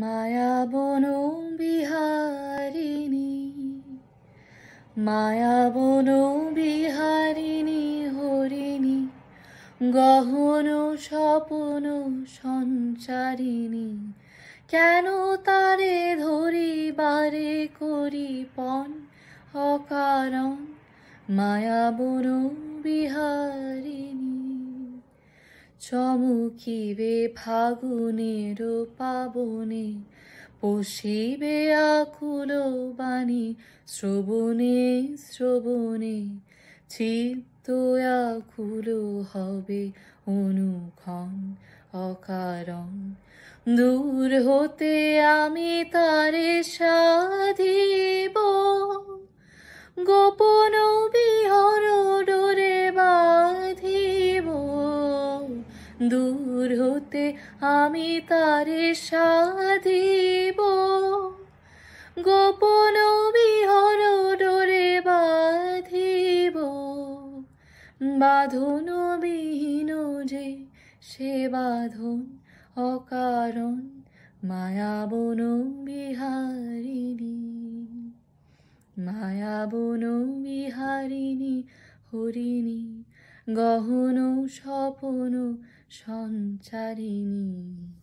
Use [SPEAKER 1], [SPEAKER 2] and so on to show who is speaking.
[SPEAKER 1] মায়া বন বিহারিণী মায়া বন বিহারিণী হরিণী গহন স্বপন সঞ্চারিণী কেন তারে ধরি বারে করি পণ অকারণ মায়া বন বিহারী চমকিবে ফাগুনের পাবনে পশিবে আকুল বাণী শ্রবণে শ্রবণে চিত্ত আকুল হবে অনুক্ষণ অকারণ দূর হতে আমি তারে সাধিব গোপ দূর হতে আমি তারে সাধিব গোপন বিহর ডোরে বাঁধিব বাঁধন বিহীন যে সে বাঁধন অকারণ মায়াবন বিহারিণী মায়াবন বিহারিণী হরিণী গহন স্বপন 선자리니